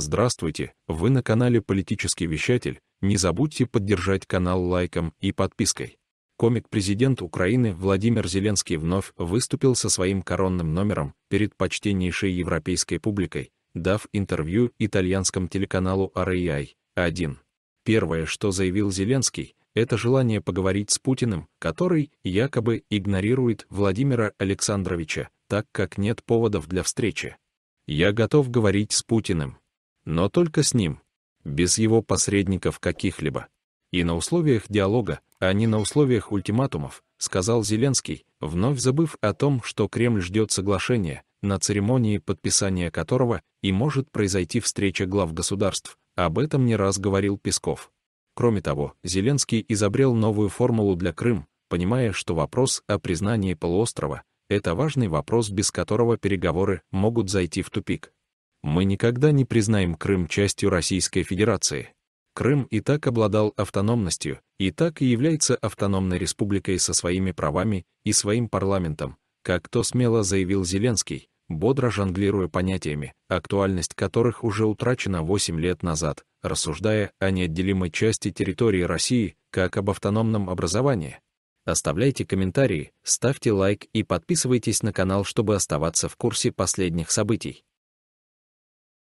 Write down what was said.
Здравствуйте, вы на канале «Политический вещатель». Не забудьте поддержать канал лайком и подпиской. Комик-президент Украины Владимир Зеленский вновь выступил со своим коронным номером перед почтеннейшей европейской публикой, дав интервью итальянскому телеканалу RAI 1. Первое, что заявил Зеленский, это желание поговорить с Путиным, который якобы игнорирует Владимира Александровича, так как нет поводов для встречи. «Я готов говорить с Путиным», но только с ним, без его посредников каких-либо. И на условиях диалога, а не на условиях ультиматумов, сказал Зеленский, вновь забыв о том, что Кремль ждет соглашения, на церемонии подписания которого и может произойти встреча глав государств. Об этом не раз говорил Песков. Кроме того, Зеленский изобрел новую формулу для Крым, понимая, что вопрос о признании полуострова – это важный вопрос, без которого переговоры могут зайти в тупик. Мы никогда не признаем Крым частью Российской Федерации. Крым и так обладал автономностью, и так и является автономной республикой со своими правами и своим парламентом, как то смело заявил Зеленский, бодро жонглируя понятиями, актуальность которых уже утрачена 8 лет назад, рассуждая о неотделимой части территории России как об автономном образовании. Оставляйте комментарии, ставьте лайк и подписывайтесь на канал, чтобы оставаться в курсе последних событий.